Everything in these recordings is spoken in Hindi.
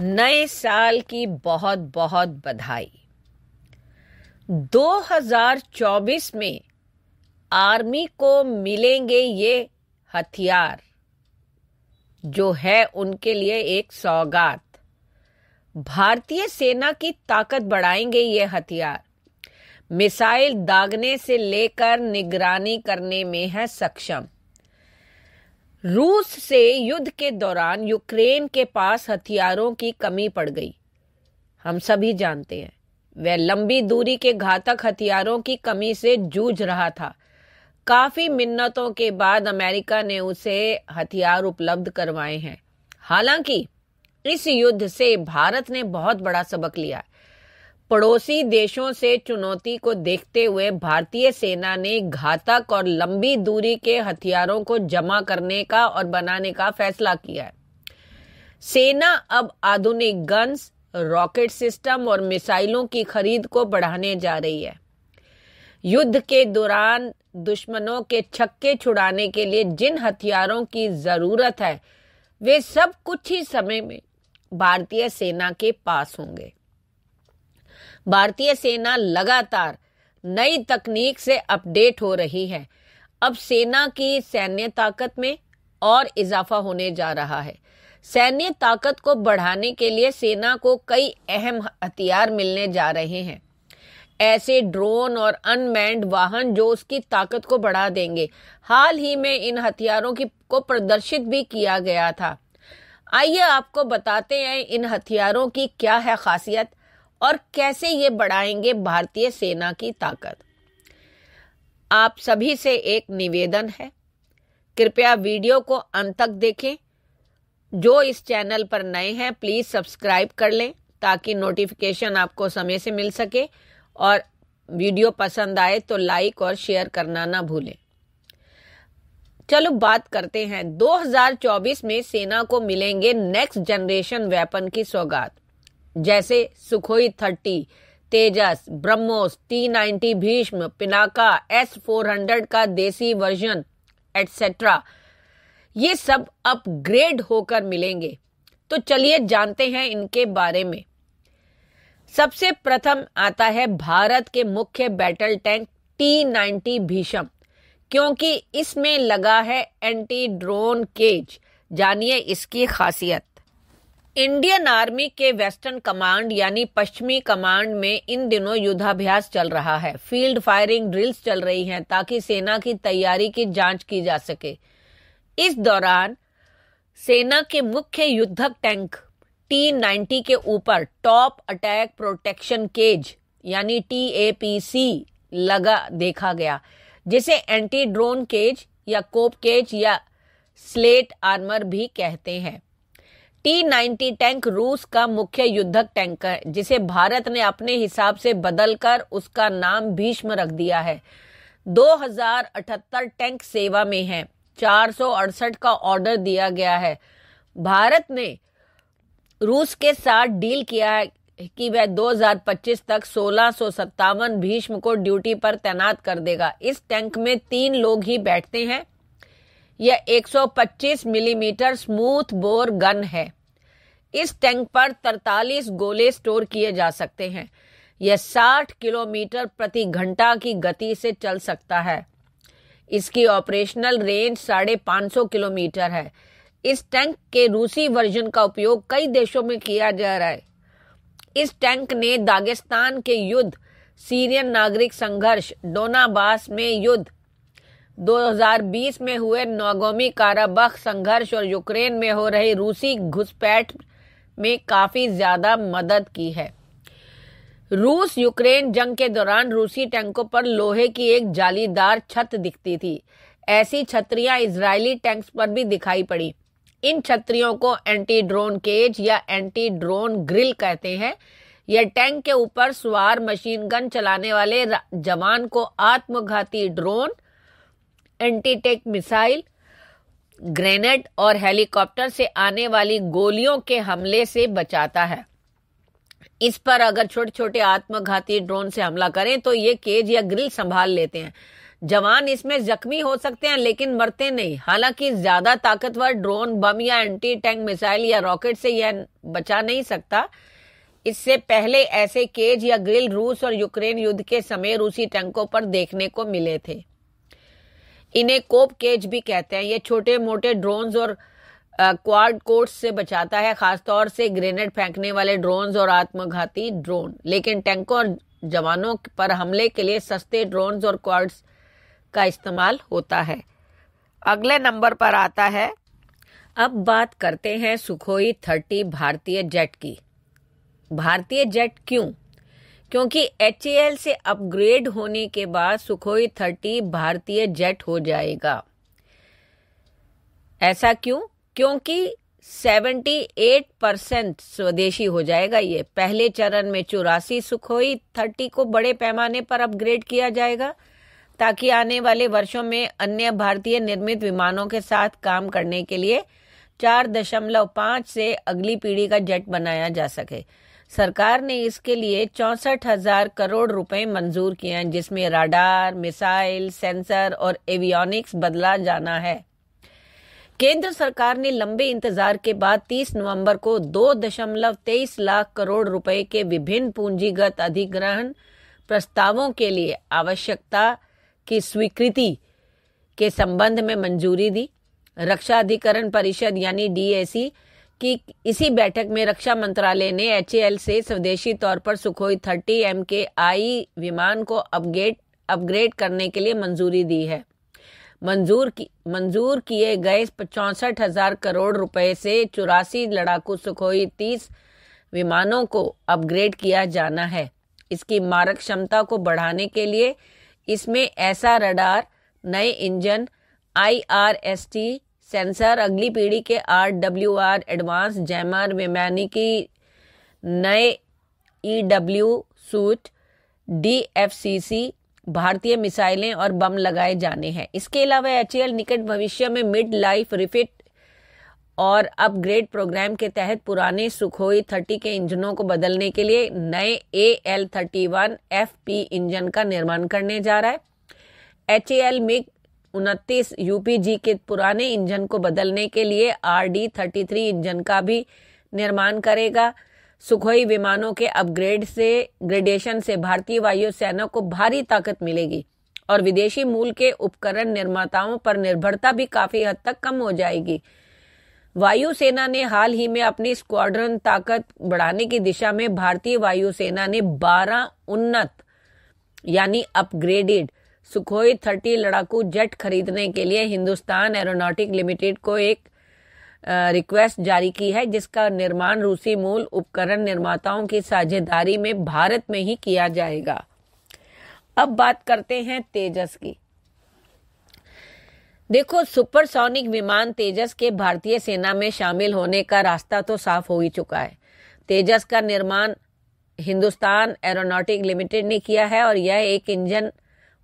नए साल की बहुत बहुत बधाई 2024 में आर्मी को मिलेंगे ये हथियार जो है उनके लिए एक सौगात भारतीय सेना की ताकत बढ़ाएंगे ये हथियार मिसाइल दागने से लेकर निगरानी करने में है सक्षम रूस से युद्ध के दौरान यूक्रेन के पास हथियारों की कमी पड़ गई हम सभी जानते हैं वह लंबी दूरी के घातक हथियारों की कमी से जूझ रहा था काफी मिन्नतों के बाद अमेरिका ने उसे हथियार उपलब्ध करवाए हैं हालांकि इस युद्ध से भारत ने बहुत बड़ा सबक लिया है पड़ोसी देशों से चुनौती को देखते हुए भारतीय सेना ने घातक और लंबी दूरी के हथियारों को जमा करने का और बनाने का फैसला किया है सेना अब आधुनिक गन्स रॉकेट सिस्टम और मिसाइलों की खरीद को बढ़ाने जा रही है युद्ध के दौरान दुश्मनों के छक्के छुड़ाने के लिए जिन हथियारों की जरूरत है वे सब कुछ ही समय में भारतीय सेना के पास होंगे भारतीय सेना लगातार नई तकनीक से अपडेट हो रही है अब सेना की सैन्य ताकत में और इजाफा होने जा रहा है सैन्य ताकत को बढ़ाने के लिए सेना को कई अहम हथियार मिलने जा रहे हैं ऐसे ड्रोन और अनमैंड वाहन जो उसकी ताकत को बढ़ा देंगे हाल ही में इन हथियारों की को प्रदर्शित भी किया गया था आइए आपको बताते हैं इन हथियारों की क्या है खासियत और कैसे ये बढ़ाएंगे भारतीय सेना की ताकत आप सभी से एक निवेदन है कृपया वीडियो को अंत तक देखें जो इस चैनल पर नए हैं प्लीज सब्सक्राइब कर लें ताकि नोटिफिकेशन आपको समय से मिल सके और वीडियो पसंद आए तो लाइक और शेयर करना ना भूलें चलो बात करते हैं 2024 में सेना को मिलेंगे नेक्स्ट जनरेशन वेपन की सौगात जैसे Sukhoi thirty Tejas BrahMos T ninety Bhishma Pinaka S four hundred का देसी वर्जन एटसेट्रा ये सब अपग्रेड होकर मिलेंगे तो चलिए जानते हैं इनके बारे में सबसे प्रथम आता है भारत के मुख्य battle tank T ninety Bhishma क्योंकि इसमें लगा है एंटी ड्रोन केज जानिए इसकी खासियत इंडियन आर्मी के वेस्टर्न कमांड यानी पश्चिमी कमांड में इन दिनों युद्धाभ्यास चल रहा है फील्ड फायरिंग ड्रिल्स चल रही हैं ताकि सेना की तैयारी की जांच की जा सके इस दौरान सेना के मुख्य युद्धक टैंक टी नाइन्टी के ऊपर टॉप अटैक प्रोटेक्शन केज यानी टी ए पी सी लगा देखा गया जिसे एंटी ड्रोन केज या कोप केज या स्लेट आर्मर भी कहते हैं टी नाइन्टी टैंक रूस का मुख्य युद्धक टैंक है जिसे भारत ने अपने हिसाब से बदलकर उसका नाम भीष्म रख दिया है 2078 टैंक सेवा में है चार का ऑर्डर दिया गया है भारत ने रूस के साथ डील किया है कि वह 2025 तक सोलह भीष्म को ड्यूटी पर तैनात कर देगा इस टैंक में तीन लोग ही बैठते हैं यह 125 मिलीमीटर स्मूथ बोर गन है इस टैंक पर 43 गोले स्टोर किए जा सकते हैं यह 60 किलोमीटर प्रति घंटा की गति से चल सकता है इसकी ऑपरेशनल रेंज साढ़े पाँच किलोमीटर है इस टैंक के रूसी वर्जन का उपयोग कई देशों में किया जा रहा है इस टैंक ने दागिस्तान के युद्ध सीरियन नागरिक संघर्ष डोनाबास में युद्ध 2020 में हुए नौगोमी काराबख संघर्ष और यूक्रेन में हो रही रूसी घुसपैठ में काफ़ी ज़्यादा मदद की है रूस यूक्रेन जंग के दौरान रूसी टैंकों पर लोहे की एक जालीदार छत दिखती थी ऐसी छतरियां इजरायली टैंक्स पर भी दिखाई पड़ी इन छतरियों को एंटी ड्रोन केज या एंटी ड्रोन ग्रिल कहते हैं यह टैंक के ऊपर सवार मशीन गन चलाने वाले जवान को आत्मघाती drone anti tank missile grenade और हेलीकॉप्टर से आने वाली गोलियों के हमले से बचाता है इस पर अगर छोटे छोटे आत्मघाती ड्रोन से हमला करें तो ये केज या ग्रिल संभाल लेते हैं जवान इसमें जख्मी हो सकते हैं लेकिन मरते नहीं हालांकि ज्यादा ताकतवर ड्रोन बम या एंटी टैंक मिसाइल या रॉकेट से यह बचा नहीं सकता इससे पहले ऐसे केज या ग्रिल रूस और यूक्रेन युद्ध के समय रूसी टैंकों पर देखने को मिले थे इन्हें कोप केज भी कहते हैं ये छोटे मोटे ड्रोन्स और क्वाड कोर्ट से बचाता है खासतौर से ग्रेनेड फेंकने वाले ड्रोन्स और आत्मघाती ड्रोन लेकिन टैंकों और जवानों पर हमले के लिए सस्ते ड्रोन्स और क्वाड्स का इस्तेमाल होता है अगले नंबर पर आता है अब बात करते हैं सुखोई थर्टी भारतीय जेट की भारतीय जेट क्यों क्योंकि एच से अपग्रेड होने के बाद सुखोई थर्टी भारतीय जेट हो जाएगा ऐसा क्यों क्योंकि 78 परसेंट स्वदेशी हो जाएगा ये पहले चरण में चौरासी सुखोई थर्टी को बड़े पैमाने पर अपग्रेड किया जाएगा ताकि आने वाले वर्षों में अन्य भारतीय निर्मित विमानों के साथ काम करने के लिए चार दशमलव पांच से अगली पीढ़ी का जेट बनाया जा सके सरकार ने इसके लिए चौसठ हजार करोड़ रुपए मंजूर किए हैं जिसमें राडार मिसाइल सेंसर और एवियोनिक्स बदला जाना है केंद्र सरकार ने लंबे इंतजार के बाद 30 नवंबर को दो दशमलव तेईस लाख करोड़ रुपए के विभिन्न पूंजीगत अधिग्रहण प्रस्तावों के लिए आवश्यकता की स्वीकृति के संबंध में मंजूरी दी रक्षा अधिकरण परिषद यानी डीएसी कि इसी बैठक में रक्षा मंत्रालय ने एच से स्वदेशी तौर पर सुखोई थर्टी एम के आई विमान को अपग्रेड अपग्रेड करने के लिए मंजूरी दी है मंजूर की मंजूर किए गए चौंसठ हजार करोड़ रुपए से चौरासी लड़ाकू सुखोई तीस विमानों को अपग्रेड किया जाना है इसकी मारक क्षमता को बढ़ाने के लिए इसमें ऐसा रडार नए engine I R S T sensor अगली पीढ़ी के R W R advance jammer विमानी की नए E W suite D F C C भारतीय मिसाइलें और बम लगाए जाने हैं इसके अलावा एच एल निकट भविष्य में मिड लाइफ रिफिट और अपग्रेड प्रोग्राम के तहत पुराने सुखोई थर्टी के इंजनों को बदलने के लिए नए A L thirty one F P engine का निर्माण करने जा रहा है एच ए एल मिग उनतीस यूपीजी के पुराने इंजन को बदलने के लिए R D thirty three engine का भी निर्माण करेगा सुखोई विमानों के अपग्रेड से ग्रेडेशन से भारतीय वायुसेना को भारी ताकत मिलेगी और विदेशी मूल के उपकरण निर्माताओं पर निर्भरता भी काफी हद तक कम हो जाएगी वायुसेना ने हाल ही में अपनी स्क्वाड्रन ताकत बढ़ाने की दिशा में भारतीय वायुसेना ने 12 उन्नत यानी अपग्रेडेड सुखोई थर्टी लड़ाकू जेट खरीदने के लिए हिंदुस्तान एरोनॉटिक लिमिटेड को एक रिक्वेस्ट जारी की है जिसका निर्माण रूसी मूल उपकरण निर्माताओं की साझेदारी में भारत में ही किया जाएगा अब बात करते हैं तेजस की देखो सुपरसोनिक विमान तेजस के भारतीय सेना में शामिल होने का रास्ता तो साफ हो ही चुका है तेजस का निर्माण हिंदुस्तान एरोनॉटिक लिमिटेड ने किया है और यह एक इंजन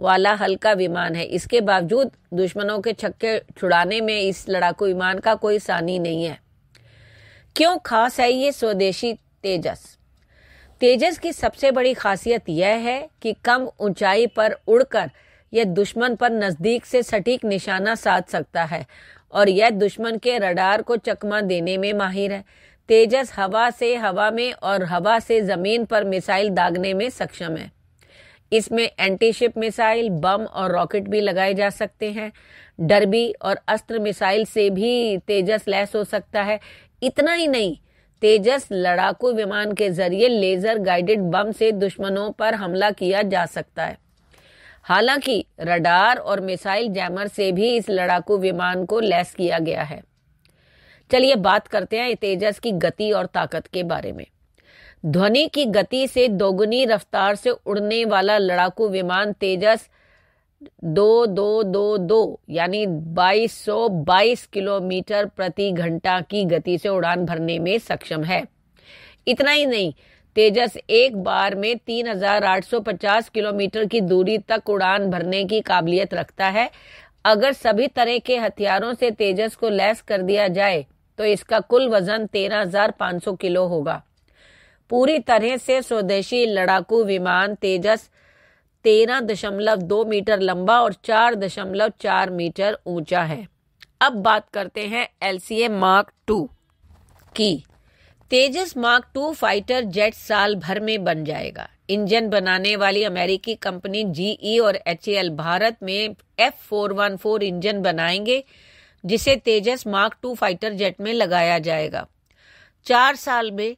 वाला हल्का विमान है इसके बावजूद दुश्मनों के छक्के छुड़ाने में इस लड़ाकू विमान का कोई सानी नहीं है क्यों खास है ये स्वदेशी तेजस तेजस की सबसे बड़ी खासियत यह है कि कम ऊंचाई पर उड़कर यह दुश्मन पर नज़दीक से सटीक निशाना साध सकता है और यह दुश्मन के रडार को चकमा देने में माहिर है तेजस हवा से हवा में और हवा से ज़मीन पर मिसाइल दागने में सक्षम है इसमें एंटीशिप मिसाइल बम और रॉकेट भी लगाए जा सकते हैं डरबी और अस्त्र मिसाइल से भी तेजस लैस हो सकता है इतना ही नहीं तेजस लड़ाकू विमान के जरिए लेजर गाइडेड बम से दुश्मनों पर हमला किया जा सकता है हालांकि रडार और मिसाइल जैमर से भी इस लड़ाकू विमान को लैस किया गया है चलिए बात करते हैं तेजस की गति और ताकत के बारे में ध्वनि की गति से दोगुनी रफ्तार से उड़ने वाला लड़ाकू विमान तेजस दो दो दो दो यानी 2222 किलोमीटर प्रति घंटा की गति से उड़ान भरने में सक्षम है इतना ही नहीं तेजस एक बार में 3,850 किलोमीटर की दूरी तक उड़ान भरने की काबिलियत रखता है अगर सभी तरह के हथियारों से तेजस को लैस कर दिया जाए तो इसका कुल वजन 13,500 किलो होगा पूरी तरह से स्वदेशी लड़ाकू विमान तेजस तेरह दशमलव दो मीटर लंबा और चार दशमलव चार मीटर ऊंचा है अब बात करते हैं L C A mark two की Tejas mark two fighter jet साल भर में बन जाएगा इंजन बनाने वाली अमेरिकी कंपनी जीई और एच भारत में F four one four engine बनाएंगे जिसे Tejas mark two fighter jet में लगाया जाएगा चार साल में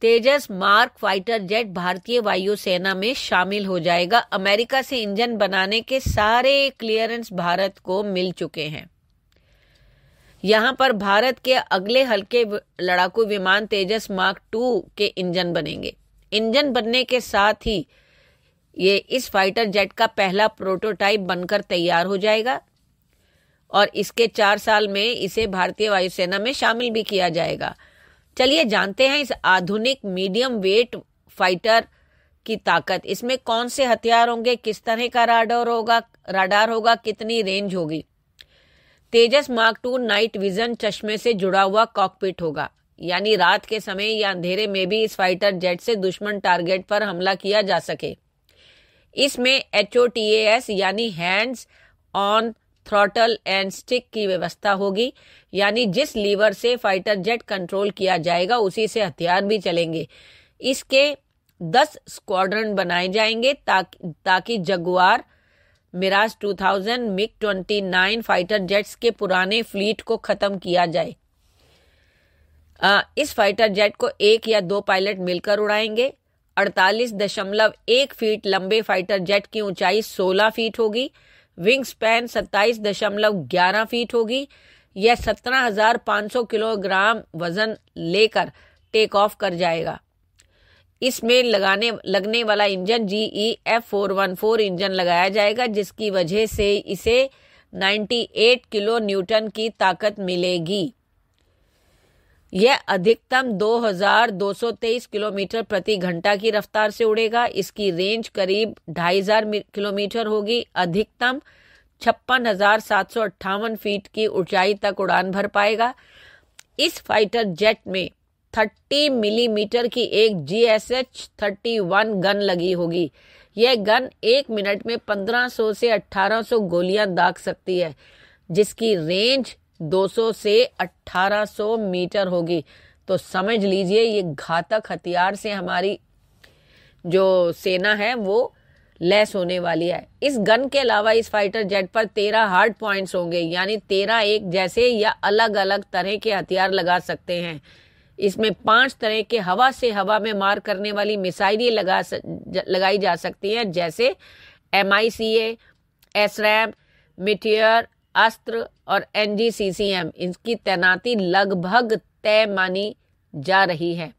तेजस मार्क फाइटर जेट भारतीय वायुसेना में शामिल हो जाएगा अमेरिका से इंजन बनाने के सारे क्लियरेंस भारत को मिल चुके हैं यहां पर भारत के अगले हल्के लड़ाकू विमान तेजस मार्क टू के इंजन बनेंगे इंजन बनने के साथ ही ये इस फाइटर जेट का पहला प्रोटोटाइप बनकर तैयार हो जाएगा और इसके चार साल में इसे भारतीय वायुसेना में शामिल भी किया जाएगा चलिए जानते हैं इस आधुनिक मीडियम वेट फाइटर की ताकत इसमें कौन से हथियार होंगे किस तरह का राडार होगा राडार होगा कितनी रेंज होगी Tejas mark two night vision चश्मे से जुड़ा हुआ कॉकपिट होगा यानी रात के समय या अंधेरे में भी इस फाइटर जेट से दुश्मन टारगेट पर हमला किया जा सके इसमें एच ओ यानी hands on throttle and stick की व्यवस्था होगी यानी जिस लीवर से फाइटर जेट कंट्रोल किया जाएगा उसी से हथियार भी चलेंगे इसके दस स्क्वाड्रन बनाए जाएंगे ताकि ताकि Jaguar Mirage 2000 MiG 29 fighter jets के पुराने फ्लीट को खत्म किया जाए आ, इस फाइटर जेट को एक या दो पायलट मिलकर उड़ाएंगे एक फीट लंबे फाइटर जेट की ऊंचाई 16 फीट होगी विंग स्पैन सत्ताईस दशमलव ग्यारह फीट होगी यह सत्रह हजार पाँच सौ किलोग्राम वजन लेकर टेक ऑफ कर जाएगा इसमें लगाने लगने वाला engine G E F four one four engine लगाया जाएगा जिसकी वजह से इसे 98 किलो न्यूटन की ताकत मिलेगी यह अधिकतम 2,223 किलोमीटर प्रति घंटा की रफ्तार से उड़ेगा इसकी रेंज करीब 2,500 किलोमीटर होगी अधिकतम छप्पन हजार सात सौ अट्ठावन फीट की ऊंचाई तक उड़ान भर पाएगा इस फाइटर जेट में 30 मिलीमीटर की एक G S H thirty one gun लगी होगी यह गन एक मिनट में 1500 से 1800 गोलियां दाग सकती है जिसकी रेंज 200 से 1800 मीटर होगी तो समझ लीजिए ये घातक हथियार से हमारी जो सेना है वो लेस होने वाली है इस गन के अलावा इस फाइटर जेट पर तेरह हार्ड पॉइंट्स होंगे यानी तेरह एक जैसे या अलग अलग तरह के हथियार लगा सकते हैं इसमें पांच तरह के हवा से हवा में मार करने वाली मिसाइलें लगा स, ज, लगाई जा सकती हैं जैसे M I C S RAM Meteor Astra और एनजीसीसीएम इनकी तैनाती लगभग तय मानी जा रही है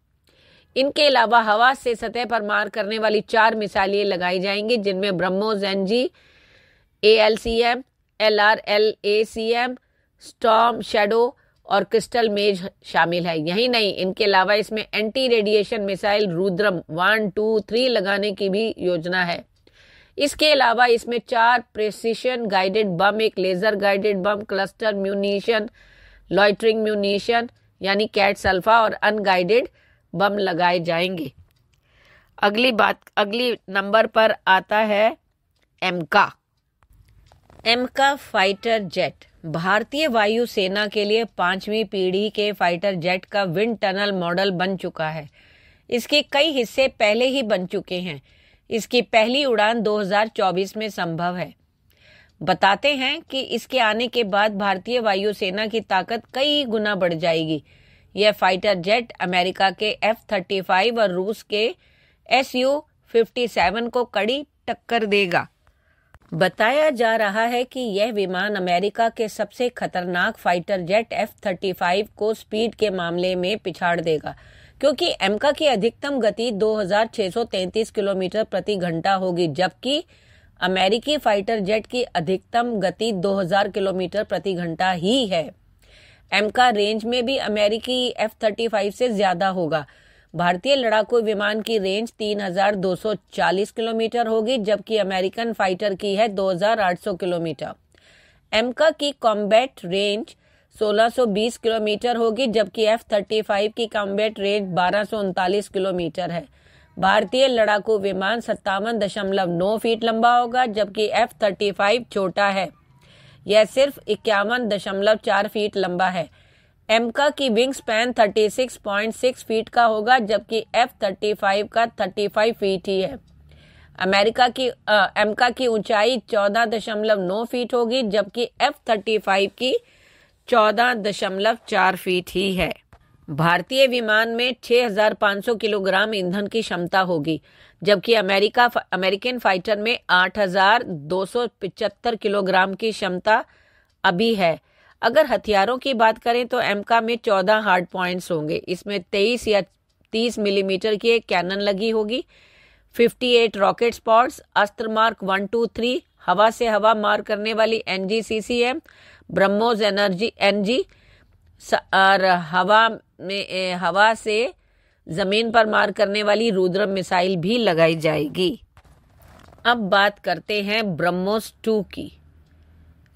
इनके अलावा हवा से सतह पर मार करने वाली चार मिसाइलें लगाई जाएंगी जिनमें BrahMos N G A L C M L R L A C M storm shadow और क्रिस्टल मेज शामिल है यही नहीं इनके अलावा इसमें anti radiation missile Rudram one two three लगाने की भी योजना है इसके अलावा इसमें चार प्रेसिशन गाइडेड बम एक laser guided bomb cluster munition loitering munition यानी कैट सल्फा और अनगाइडेड बम लगाए जाएंगे अगली बात अगली नंबर पर आता है एमका एमका फाइटर जेट भारतीय वायु सेना के लिए पांचवी पीढ़ी के फाइटर जेट का विंड टनल मॉडल बन चुका है इसके कई हिस्से पहले ही बन चुके हैं इसकी पहली उड़ान 2024 में संभव है बताते हैं कि इसके आने के बाद भारतीय वायुसेना की ताकत कई गुना बढ़ जाएगी यह फाइटर जेट अमेरिका के एफ थर्टी फाइव और रूस के एस यू फिफ्टी सेवन को कड़ी टक्कर देगा बताया जा रहा है कि यह विमान अमेरिका के सबसे खतरनाक fighter jet F thirty five को स्पीड के मामले में पिछाड़ देगा क्योंकि एमका की अधिकतम गति 2633 किलोमीटर प्रति घंटा होगी जबकि अमेरिकी फाइटर जेट की अधिकतम गति 2000 किलोमीटर प्रति घंटा ही है एमका रेंज में भी अमेरिकी एफ थर्टी फाइव से ज्यादा होगा भारतीय लड़ाकू विमान की रेंज 3,240 किलोमीटर होगी जबकि अमेरिकन फाइटर की है 2,800 किलोमीटर एमका की कॉम्बैट रेंज 1620 किलोमीटर होगी जबकि एफ थर्टी फाइव की कॉम्बेट रेंज बारह किलोमीटर है भारतीय लड़ाकू विमान सत्तावन दशमलव नौ फीट लंबा होगा जबकि एफ थर्टी फाइव छोटा है यह सिर्फ इक्यावन दशमलव चार फीट लंबा है एमका की विंग स्पैन सिक्स फीट का होगा जबकि एफ थर्टी फाइव का थर्टी फाइव फीट ही है अमेरिका की एमका की ऊंचाई चौदह दशमलव नौ फीट होगी जबकि एफ थर्टी फाइव की चौदह दशमलव चार फीट ही है भारतीय विमान में 6,500 किलोग्राम ईंधन की क्षमता होगी जबकि अमेरिका अमेरिकन फाइटर में 8,275 किलोग्राम की क्षमता अभी है अगर हथियारों की बात करें तो एमका में 14 हार्ड पॉइंट्स होंगे इसमें 23 या 30 मिलीमीटर की एक कैनन लगी होगी 58 rocket spots Astra mark one two three हवा से हवा मार करने वाली एनजीसीसीएम ब्रह्मोज एनर्जी एनजी और हवा में हवा से जमीन पर मार करने वाली रुद्र मिसाइल भी लगाई जाएगी अब बात करते हैं ब्रह्मोस टू की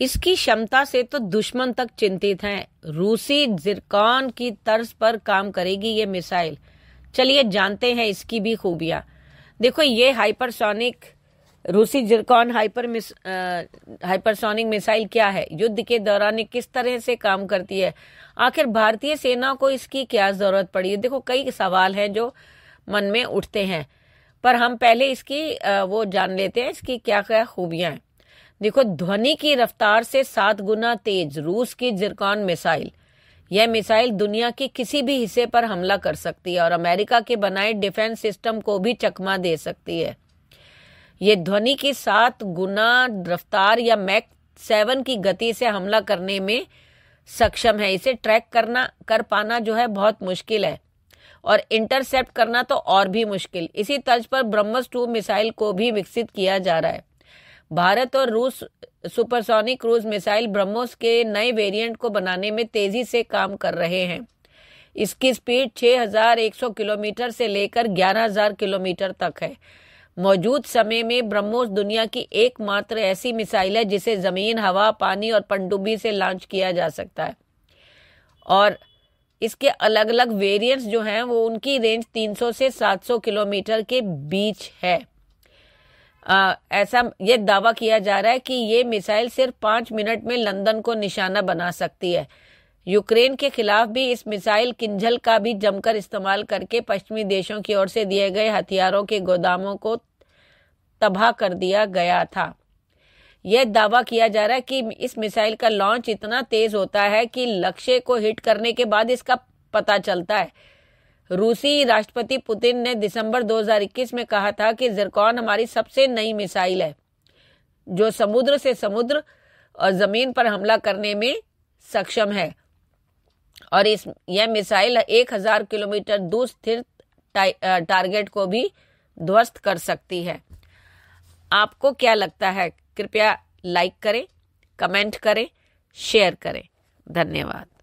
इसकी क्षमता से तो दुश्मन तक चिंतित हैं रूसी जिरकॉन की तर्ज पर काम करेगी ये मिसाइल चलिए जानते हैं इसकी भी खूबियां देखो ये हाइपरसोनिक रूसी Zircon hyper miss hypersonic missile क्या है युद्ध के दौरान किस तरह से काम करती है आखिर भारतीय सेना को इसकी क्या जरूरत पड़ी है देखो कई सवाल हैं जो मन में उठते हैं पर हम पहले इसकी आ, वो जान लेते हैं इसकी क्या क्या खूबियां हैं देखो ध्वनि की रफ्तार से सात गुना तेज रूस की जिरकॉन मिसाइल यह मिसाइल दुनिया के किसी भी हिस्से पर हमला कर सकती है और अमेरिका के बनाए डिफेंस सिस्टम को भी चकमा दे सकती है ये ध्वनि के साथ गुना रफ्तार या मैक सेवन की गति से हमला करने में सक्षम है इसे ट्रैक करना कर पाना जो है बहुत मुश्किल है और इंटरसेप्ट करना तो और भी मुश्किल इसी तर्ज पर ब्रह्मस टू मिसाइल को भी विकसित किया जा रहा है भारत और रूस सुपरसोनिक क्रूज मिसाइल ब्रह्मोस के नए वेरिएंट को बनाने में तेजी से काम कर रहे हैं इसकी स्पीड 6,100 किलोमीटर से लेकर 11,000 किलोमीटर तक है मौजूद समय में ब्रह्मोस दुनिया की एकमात्र ऐसी मिसाइल है जिसे जमीन हवा पानी और पनडुब्बी से लॉन्च किया जा सकता है और इसके अलग अलग वेरिएंट्स जो हैं वो उनकी रेंज 300 से 700 किलोमीटर के बीच है आ, ऐसा ये दावा किया जा रहा है कि ये मिसाइल सिर्फ पांच मिनट में लंदन को निशाना बना सकती है यूक्रेन के खिलाफ भी इस मिसाइल किंजल का भी जमकर इस्तेमाल करके पश्चिमी देशों की ओर से दिए गए हथियारों के गोदामों को तबाह कर दिया गया था यह दावा किया जा रहा है कि इस मिसाइल का लॉन्च इतना तेज होता है कि लक्ष्य को हिट करने के बाद इसका पता चलता है रूसी राष्ट्रपति पुतिन ने दिसंबर 2021 में कहा था कि जिरकॉन हमारी सबसे नई मिसाइल है जो समुद्र से समुद्र और जमीन पर हमला करने में सक्षम है और इस यह मिसाइल 1000 किलोमीटर दूर स्थिर टारगेट को भी ध्वस्त कर सकती है आपको क्या लगता है कृपया लाइक करें कमेंट करें शेयर करें धन्यवाद